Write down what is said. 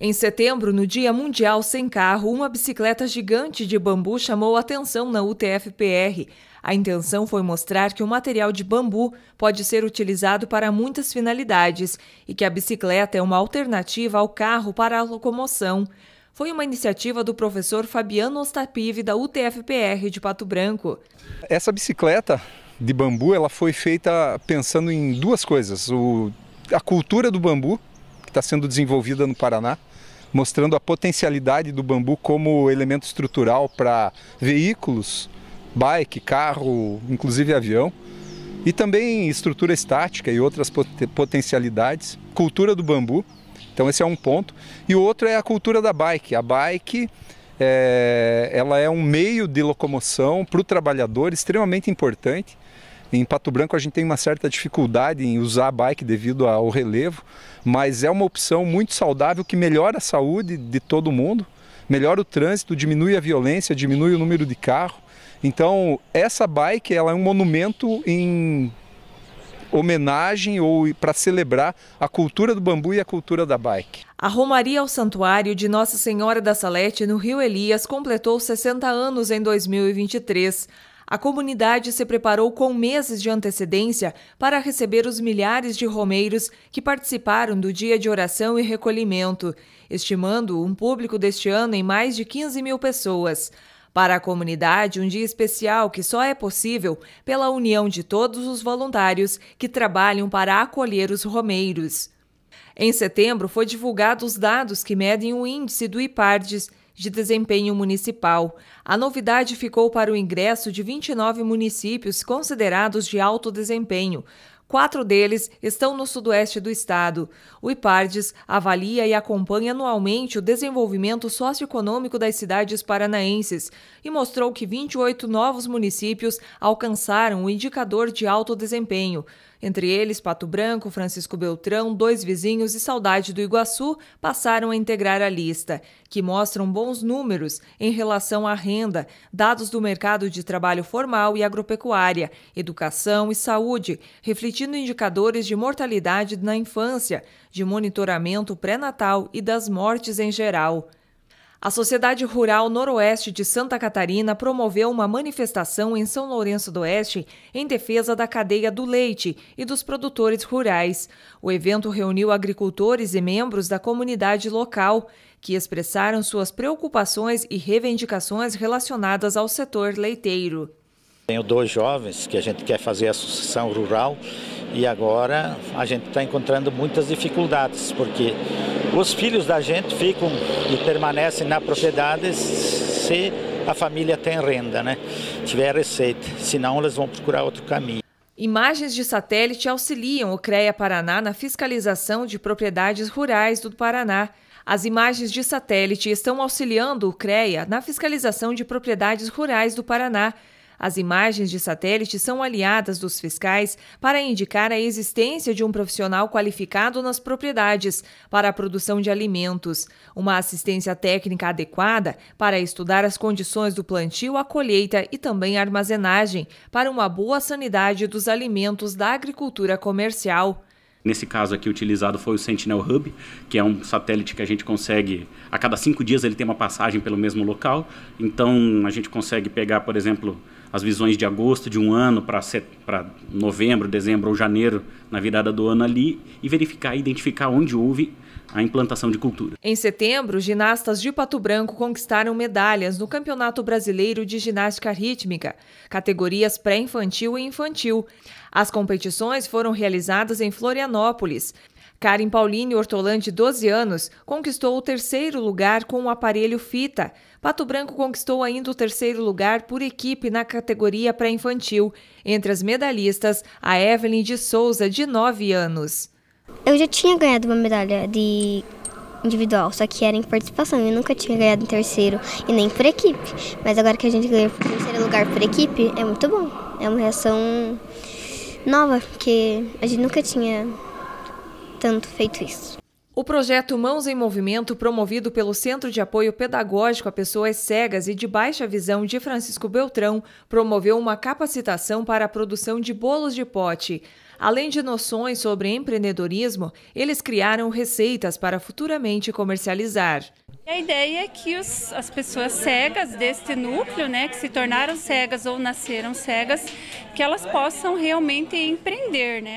Em setembro, no Dia Mundial Sem Carro, uma bicicleta gigante de bambu chamou atenção na UTFPR. A intenção foi mostrar que o material de bambu pode ser utilizado para muitas finalidades e que a bicicleta é uma alternativa ao carro para a locomoção foi uma iniciativa do professor Fabiano Ostapive, da UTFPR de Pato Branco. Essa bicicleta de bambu ela foi feita pensando em duas coisas: o, a cultura do bambu que está sendo desenvolvida no Paraná, mostrando a potencialidade do bambu como elemento estrutural para veículos, bike, carro, inclusive avião, e também estrutura estática e outras potencialidades. Cultura do bambu, então esse é um ponto. E o outro é a cultura da bike. A bike é, ela é um meio de locomoção para o trabalhador extremamente importante em Pato Branco a gente tem uma certa dificuldade em usar a bike devido ao relevo, mas é uma opção muito saudável que melhora a saúde de todo mundo, melhora o trânsito, diminui a violência, diminui o número de carro. Então, essa bike ela é um monumento em homenagem ou para celebrar a cultura do bambu e a cultura da bike. A Romaria ao Santuário de Nossa Senhora da Salete, no Rio Elias, completou 60 anos em 2023. A comunidade se preparou com meses de antecedência para receber os milhares de romeiros que participaram do dia de oração e recolhimento, estimando um público deste ano em mais de 15 mil pessoas. Para a comunidade, um dia especial que só é possível pela união de todos os voluntários que trabalham para acolher os romeiros. Em setembro, foi divulgado os dados que medem o índice do IPARDES de desempenho municipal. A novidade ficou para o ingresso de 29 municípios considerados de alto desempenho. Quatro deles estão no sudoeste do estado. O IPARDES avalia e acompanha anualmente o desenvolvimento socioeconômico das cidades paranaenses e mostrou que 28 novos municípios alcançaram o indicador de alto desempenho. Entre eles, Pato Branco, Francisco Beltrão, dois vizinhos e Saudade do Iguaçu passaram a integrar a lista, que mostram bons números em relação à renda, dados do mercado de trabalho formal e agropecuária, educação e saúde, refletindo indicadores de mortalidade na infância, de monitoramento pré-natal e das mortes em geral. A Sociedade Rural Noroeste de Santa Catarina promoveu uma manifestação em São Lourenço do Oeste em defesa da cadeia do leite e dos produtores rurais. O evento reuniu agricultores e membros da comunidade local que expressaram suas preocupações e reivindicações relacionadas ao setor leiteiro. Tenho dois jovens que a gente quer fazer a sucessão rural e agora a gente está encontrando muitas dificuldades, porque os filhos da gente ficam e permanecem na propriedade se a família tem renda, né? Tiver receita, senão eles vão procurar outro caminho. Imagens de satélite auxiliam o CREA Paraná na fiscalização de propriedades rurais do Paraná. As imagens de satélite estão auxiliando o CREA na fiscalização de propriedades rurais do Paraná. As imagens de satélite são aliadas dos fiscais para indicar a existência de um profissional qualificado nas propriedades para a produção de alimentos, uma assistência técnica adequada para estudar as condições do plantio, a colheita e também a armazenagem para uma boa sanidade dos alimentos da agricultura comercial. Nesse caso aqui, utilizado foi o Sentinel Hub, que é um satélite que a gente consegue, a cada cinco dias ele tem uma passagem pelo mesmo local. Então, a gente consegue pegar, por exemplo, as visões de agosto de um ano para novembro, dezembro ou janeiro, na virada do ano ali, e verificar e identificar onde houve a implantação de cultura. Em setembro, ginastas de Pato Branco conquistaram medalhas no Campeonato Brasileiro de Ginástica Rítmica, categorias pré-infantil e infantil. As competições foram realizadas em Florianópolis. Karen Pauline Hortolã, de 12 anos, conquistou o terceiro lugar com o aparelho Fita. Pato Branco conquistou ainda o terceiro lugar por equipe na categoria pré-infantil. Entre as medalhistas, a Evelyn de Souza, de 9 anos. Eu já tinha ganhado uma medalha de individual, só que era em participação. Eu nunca tinha ganhado em terceiro e nem por equipe. Mas agora que a gente ganhou em terceiro lugar por equipe, é muito bom. É uma reação nova, porque a gente nunca tinha tanto feito isso. O projeto Mãos em Movimento, promovido pelo Centro de Apoio Pedagógico a Pessoas Cegas e de Baixa Visão de Francisco Beltrão, promoveu uma capacitação para a produção de bolos de pote. Além de noções sobre empreendedorismo, eles criaram receitas para futuramente comercializar. A ideia é que os, as pessoas cegas deste núcleo, né, que se tornaram cegas ou nasceram cegas, que elas possam realmente empreender, né?